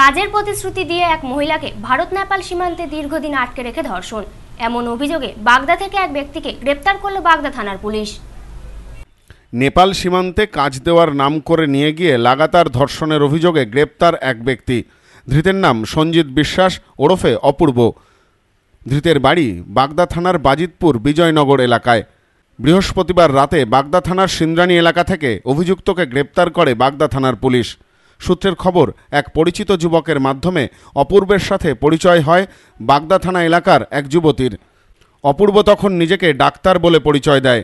কাজের প্রতিশ্রুতি দিয়ে এক মহিলাকে ভারত নেপাল সীমান্তে দীর্ঘদিন আটকে রেখে ধর্ষণ এমন অভিযোগে বাগদা থেকে এক ব্যক্তিকে গ্রেপ্তার করল বাগদা থানার পুলিশ নেপাল সীমান্তে কাজ দেওয়ার নাম করে নিয়ে গিয়ে লাগাতার ধর্ষণের অভিযোগে গ্রেপ্তার এক ব্যক্তি ধৃতের নাম সঞ্জিত বিশ্বাস ওরফে অপূর্ব ধৃতের বাড়ি বাগদা থানার বাজিতপুর বিজয়নগর এলাকায় বৃহস্পতিবার রাতে বাগদা থানার সিন্দ্রানী এলাকা থেকে অভিযুক্তকে গ্রেপ্তার করে বাগদা থানার পুলিশ সূত্রের খবর এক পরিচিত যুবকের মাধ্যমে অপূর্বের সাথে পরিচয় হয় বাগদা থানা এলাকার এক যুবতীর অপূর্ব তখন নিজেকে ডাক্তার বলে পরিচয় দেয়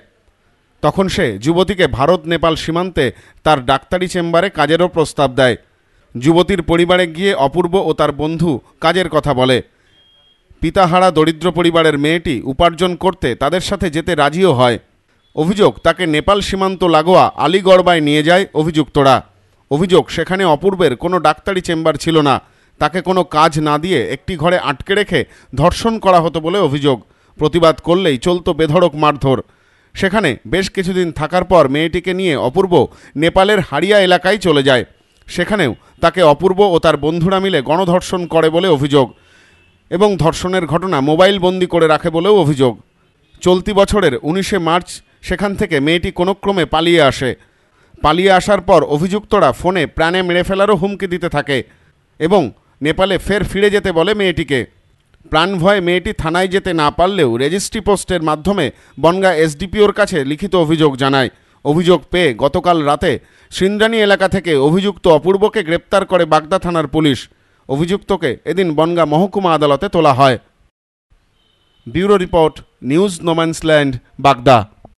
তখন সে যুবতীকে ভারত নেপাল সীমান্তে তার ডাক্তারি চেম্বারে কাজেরও প্রস্তাব দেয় যুবতীর পরিবারে গিয়ে অপূর্ব ও তার বন্ধু কাজের কথা বলে পিতাহারা দরিদ্র পরিবারের মেয়েটি উপার্জন করতে তাদের সাথে যেতে রাজিও হয় অভিযোগ তাকে নেপাল সীমান্ত লাগোয়া আলিগড়বায় নিয়ে যায় অভিযুক্তরা অভিযোগ সেখানে অপূর্বের কোনো ডাক্তারি চেম্বার ছিল না তাকে কোনো কাজ না দিয়ে একটি ঘরে আটকে রেখে ধর্ষণ করা হতো বলে অভিযোগ প্রতিবাদ করলেই চলত বেধড়ক মারধর সেখানে বেশ কিছুদিন থাকার পর মেয়েটিকে নিয়ে অপূর্ব নেপালের হারিয়া এলাকায় চলে যায় সেখানেও তাকে অপূর্ব ও তার বন্ধুরা মিলে গণধর্ষণ করে বলে অভিযোগ এবং ধর্ষণের ঘটনা মোবাইল বন্দি করে রাখে বলেও অভিযোগ চলতি বছরের উনিশে মার্চ সেখান থেকে মেয়েটি কোনোক্রমে পালিয়ে আসে পালিয়ে আসার পর অভিযুক্তরা ফোনে প্রাণে মেরে ফেলারও হুমকি দিতে থাকে এবং নেপালে ফের ফিরে যেতে বলে মেয়েটিকে প্রাণভয়ে মেয়েটি থানায় যেতে না পারলেও রেজিস্ট্রি পোস্টের মাধ্যমে বনগা এসডিপিওর কাছে লিখিত অভিযোগ জানায় অভিযোগ পেয়ে গতকাল রাতে সিন্দ্রানী এলাকা থেকে অভিযুক্ত অপূর্বকে গ্রেপ্তার করে বাগদা থানার পুলিশ অভিযুক্তকে এদিন বনগা মহকুমা আদালতে তোলা হয় ব্যুরো রিপোর্ট নিউজ নোম্যান্সল্যান্ড বাগদা